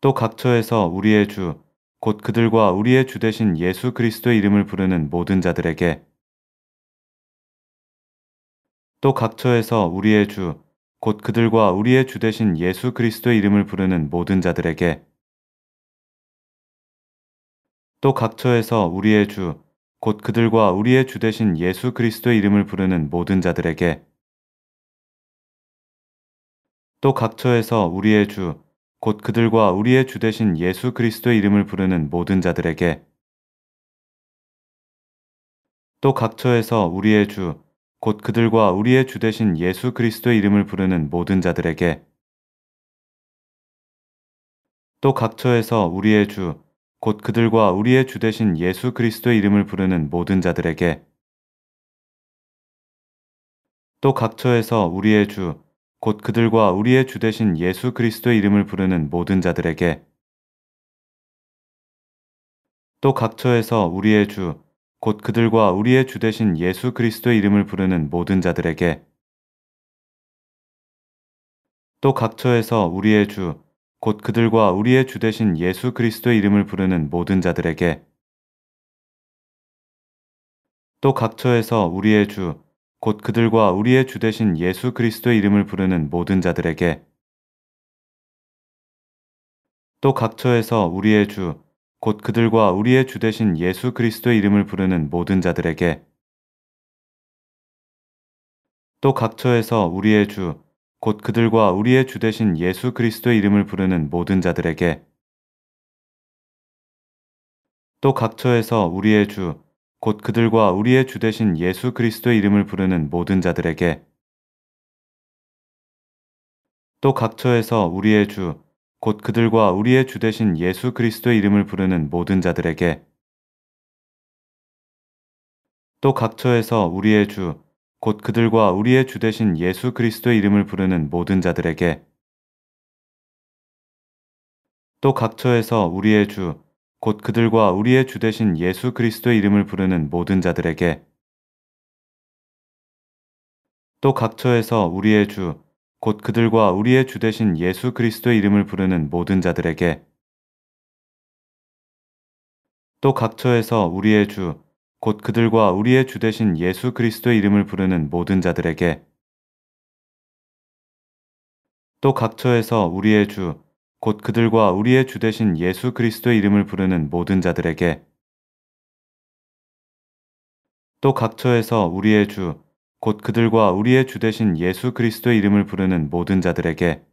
또 각처에서 우리의 주, 곧 그들과 우리의 주 대신 예수 그리스도의 이름을 부르는 모든 자들에게 또 각처에서 우리의 주, 곧 그들과 우리의 주 대신 예수 그리스도의 이름을 부르는 모든 자들에게 또 각처에서 우리의 주, 곧 그들과 우리의 주 대신 예수 그리스도의 이름을 부르는 모든 자들에게 또 각처에서 우리의 주, 곧 그들과 우리의 주 대신 예수 그리스도의 이름을 부르는 모든 자들에게 또 각처에서 우리의 주, 곧 그들과 우리의 주 대신 예수 그리스도의 이름을 부르는 모든 자들에게 또 각처에서 우리의 주, 곧 그들과 우리의 주 대신 예수 그리스도의 이름을 부르는 모든 자들에게 또 각처에서 우리의 주, 곧 그들과 우리의 주 대신 예수 그리스도의 이름을 부르는 모든 자들에게 또 각처에서 우리의 주, 곧 그들과 우리의 주 대신 예수 그리스도의 이름을 부르는 모든 자들에게 또 각처에서 우리의 주, 곧 그들과 우리의 주 대신 예수 그리스도의 이름을 부르는 모든 자들에게 또 각처에서 우리의 주, 곧 그들과 우리의 주 대신 예수 그리스도의 이름을 부르는 모든 자들에게 또 각처에서 우리의 주, 곧 그들과 우리의 주 대신 예수 그리스도의 이름을 부르는 모든 자들에게 또 각처에서 우리의 주, 곧 그들과 우리의 주 대신 예수 그리스도의 이름을 부르는 모든 자들에게 또 각처에서 우리의 주, 곧 그들과 우리의 주 대신 예수 그리스도의 이름을 부르는 모든 자들에게 또 각처에서 우리의 주, 곧 그들과 우리의 주 대신 예수 그리스도의 이름을 부르는 모든 자들에게 또 각처에서 우리의 주, 곧 그들과 우리의 주 대신 예수 그리스도의 이름을 부르는 모든 자들에게 또 각처에서 우리의 주, 곧 그들과 우리의 주 대신 예수 그리스도의 이름을 부르는 모든 자들에게 또 각처에서 우리의 주, 곧 그들과 우리의 주 대신 예수 그리스도의 이름을 부르는 모든 자들에게 또 각처에서 우리의 주, 곧 그들과 우리의 주 대신 예수 그리스도의 이름을 부르는 모든 자들에게 또 각처에서 우리의 주, 곧 그들과 우리의 주 대신 예수 그리스도의 이름을 부르는 모든 자들에게 또 각처에서 우리의 주, 곧 그들과 우리의 주 대신 예수 그리스도의 이름을 부르는 모든 자들에게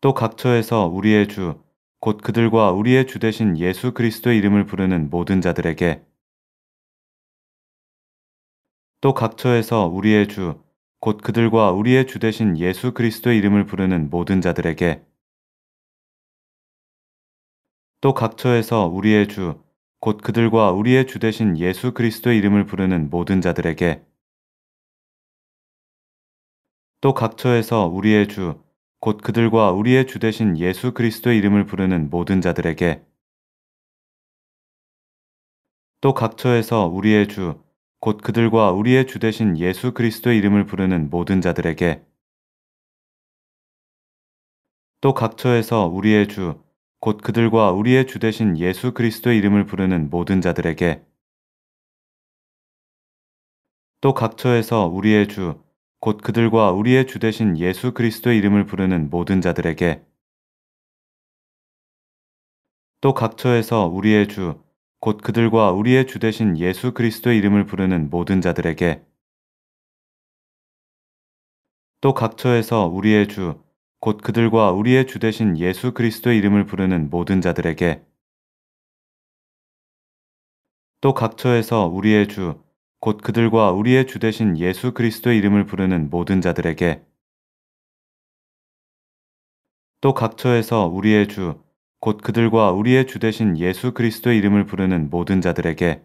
또 각처에서 우리의 주, 곧 그들과 우리의 주 대신 예수 그리스도의 이름을 부르는 모든 자들에게 또 각처에서 우리의 주, 곧 그들과 우리의 주 대신 예수 그리스도의 이름을 부르는 모든 자들에게 또 각처에서 우리의 주, 곧 그들과 우리의 주 대신 예수 그리스도의 이름을 부르는 모든 자들에게 또 각처에서 우리의 주, 곧 그들과 우리의 주 대신 예수 그리스도의 이름을 부르는 모든 자들에게 또 각처에서 우리의 주, 곧 그들과 우리의 주 대신 예수 그리스도의 이름을 부르는 모든 자들에게 또 각처에서 우리의 주, 곧 그들과 우리의 주 대신 예수 그리스도의 이름을 부르는 모든 자들에게 또 각처에서 우리의 주, 곧 그들과 우리의 주 대신 예수 그리스도의 이름을 부르는 모든 자들에게 또 각처에서 우리의 주, 곧 그들과 우리의 주 대신 예수 그리스도의 이름을 부르는 모든 자들에게 또 각처에서 우리의 주, 곧 그들과 우리의 주 대신 예수 그리스도의 이름을 부르는 모든 자들에게 또 각처에서 우리의 주, 곧 그들과 우리의 주 대신 예수 그리스도의 이름을 부르는 모든 자들에게 또 각처에서 우리의 주, 곧 그들과 우리의 주 대신 예수 그리스도의 이름을 부르는 모든 자들에게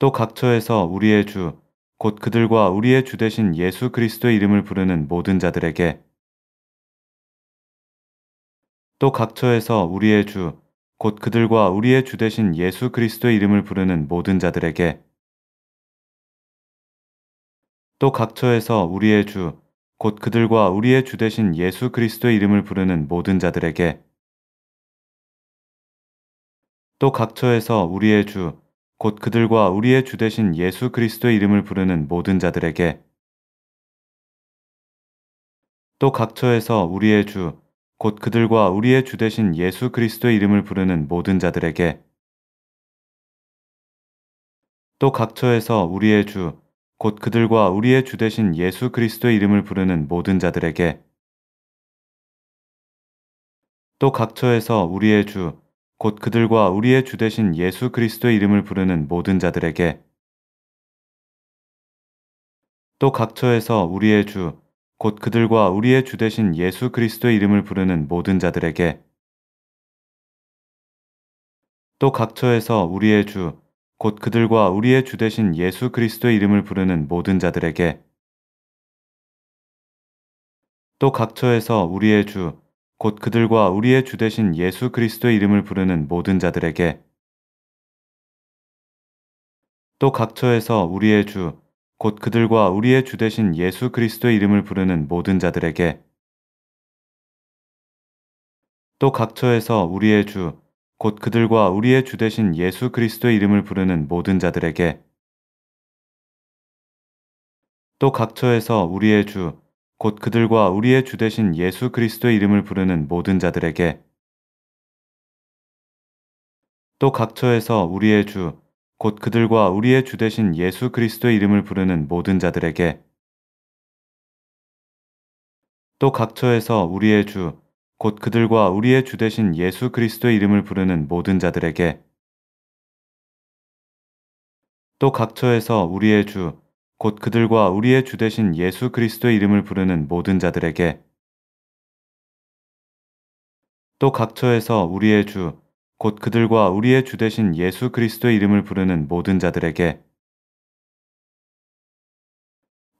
또 각처에서 우리의 주, 곧 그들과 우리의 주 대신 예수 그리스도의 이름을 부르는 모든 자들에게 또 각처에서 우리의 주, 곧 그들과 우리의 주 대신 예수 그리스도의 이름을 부르는 모든 자들에게 또 각처에서 우리의 주, 곧 그들과 우리의 주 대신 예수 그리스도의 이름을 부르는 모든 자들에게 또 각처에서 우리의 주, 곧 그들과 우리의 주 대신 예수 그리스도의 이름을 부르는 모든 자들에게 또 각처에서 우리의 주, 곧 그들과 우리의 주 대신 예수 그리스도의 이름을 부르는 모든 자들에게 또 각처에서 우리의 주, 곧 그들과 우리의 주 대신 예수 그리스도의 이름을 부르는 모든 자들에게 또 각처에서 우리의 주, 곧 그들과 우리의 주 대신 예수 그리스도의 이름을 부르는 모든 자들에게 또 각처에서 우리의 주, 곧 그들과 우리의 주 대신 예수 그리스도의 이름을 부르는 모든 자들에게 또 각처에서 우리의 주, 곧 그들과 우리의 주 대신 예수 그리스도의 이름을 부르는 모든 자들에게 또 각처에서 우리의 주, 곧 그들과 우리의 주 대신 예수 그리스도의 이름을 부르는 모든 자들에게 또 각처에서 우리의 주, 곧 그들과 우리의 주 대신 예수 그리스도의 이름을 부르는 모든 자들에게 또 각처에서 우리의 주, 곧 그들과 우리의 주 대신 예수 그리스도의 이름을 부르는 모든 자들에게 또 각처에서 우리의 주, 곧 그들과 우리의 주 대신 예수 그리스도의 이름을 부르는 모든 자들에게 또 각처에서 우리의 주, 곧 그들과 우리의 주 대신 예수 그리스도의 이름을 부르는 모든 자들에게 또 각처에서 우리의 주, 곧 그들과 우리의 주 대신 예수 그리스도의 이름을 부르는 모든 자들에게 또 각처에서 우리의 주, 곧 그들과 우리의 주 대신 예수 그리스도의 이름을 부르는 모든 자들에게 또 각처에서 우리의 주, 곧 그들과 우리의 주 대신 예수 그리스도의 이름을 부르는 모든 자들에게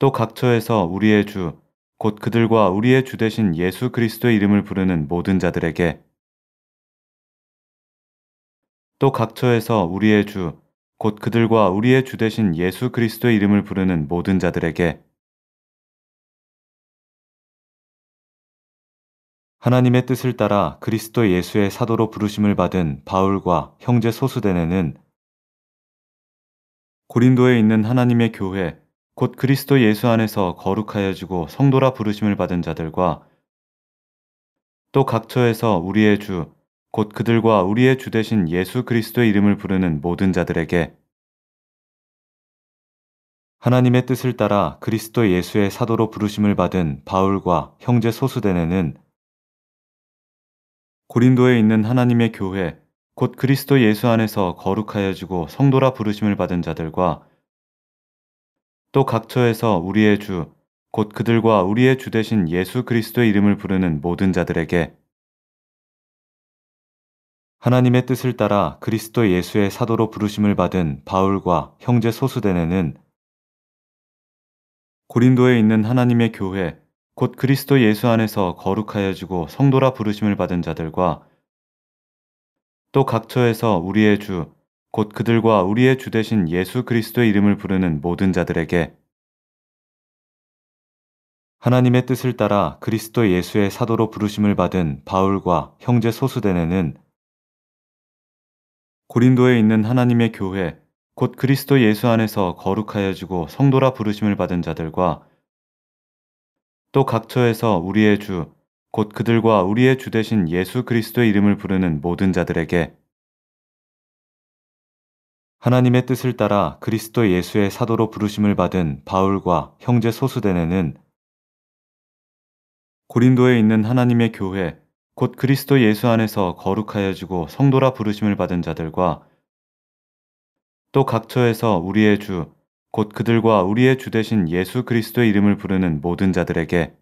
또 각처에서 우리의 주, 곧 그들과 우리의 주 대신 예수 그리스도의 이름을 부르는 모든 자들에게 또 각처에서 우리의 주, 곧 그들과 우리의 주 대신 예수 그리스도의 이름을 부르는 모든 자들에게 하나님의 뜻을 따라 그리스도 예수의 사도로 부르심을 받은 바울과 형제 소수대네는 고린도에 있는 하나님의 교회 곧 그리스도 예수 안에서 거룩하여지고 성도라 부르심을 받은 자들과 또 각처에서 우리의 주, 곧 그들과 우리의 주 대신 예수 그리스도의 이름을 부르는 모든 자들에게 하나님의 뜻을 따라 그리스도 예수의 사도로 부르심을 받은 바울과 형제 소수대네는 고린도에 있는 하나님의 교회, 곧 그리스도 예수 안에서 거룩하여지고 성도라 부르심을 받은 자들과 또 각처에서 우리의 주, 곧 그들과 우리의 주 대신 예수 그리스도의 이름을 부르는 모든 자들에게 하나님의 뜻을 따라 그리스도 예수의 사도로 부르심을 받은 바울과 형제 소수대네는 고린도에 있는 하나님의 교회, 곧 그리스도 예수 안에서 거룩하여지고 성도라 부르심을 받은 자들과 또 각처에서 우리의 주, 곧 그들과 우리의 주 대신 예수 그리스도의 이름을 부르는 모든 자들에게 하나님의 뜻을 따라 그리스도 예수의 사도로 부르심을 받은 바울과 형제 소수대네는 고린도에 있는 하나님의 교회 곧 그리스도 예수 안에서 거룩하여지고 성도라 부르심을 받은 자들과 또 각처에서 우리의 주 곧 그들과 우리의 주 대신 예수 그리스도의 이름을 부르는 모든 자들에게 하나님의 뜻을 따라 그리스도 예수의 사도로 부르심을 받은 바울과 형제 소수대네는 고린도에 있는 하나님의 교회, 곧 그리스도 예수 안에서 거룩하여지고 성도라 부르심을 받은 자들과 또 각처에서 우리의 주, 곧 그들과 우리의 주 대신 예수 그리스도의 이름을 부르는 모든 자들에게